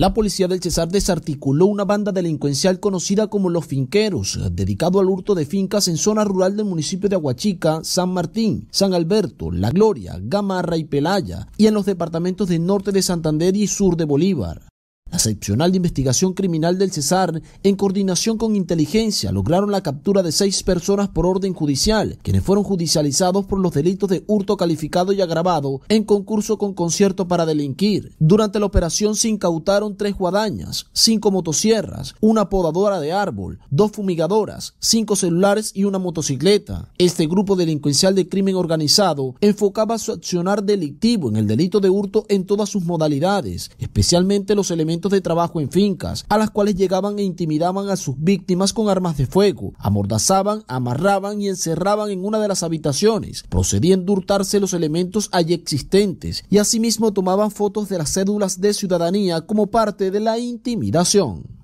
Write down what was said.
La policía del Cesar desarticuló una banda delincuencial conocida como Los Finqueros, dedicado al hurto de fincas en zona rural del municipio de Aguachica, San Martín, San Alberto, La Gloria, Gamarra y Pelaya, y en los departamentos de norte de Santander y sur de Bolívar excepcional de investigación criminal del Cesar, en coordinación con inteligencia, lograron la captura de seis personas por orden judicial, quienes fueron judicializados por los delitos de hurto calificado y agravado en concurso con concierto para delinquir. Durante la operación se incautaron tres guadañas, cinco motosierras, una podadora de árbol, dos fumigadoras, cinco celulares y una motocicleta. Este grupo delincuencial de crimen organizado enfocaba su accionar delictivo en el delito de hurto en todas sus modalidades, especialmente los elementos de trabajo en fincas, a las cuales llegaban e intimidaban a sus víctimas con armas de fuego, amordazaban, amarraban y encerraban en una de las habitaciones, procediendo a hurtarse los elementos allí existentes y asimismo tomaban fotos de las cédulas de ciudadanía como parte de la intimidación.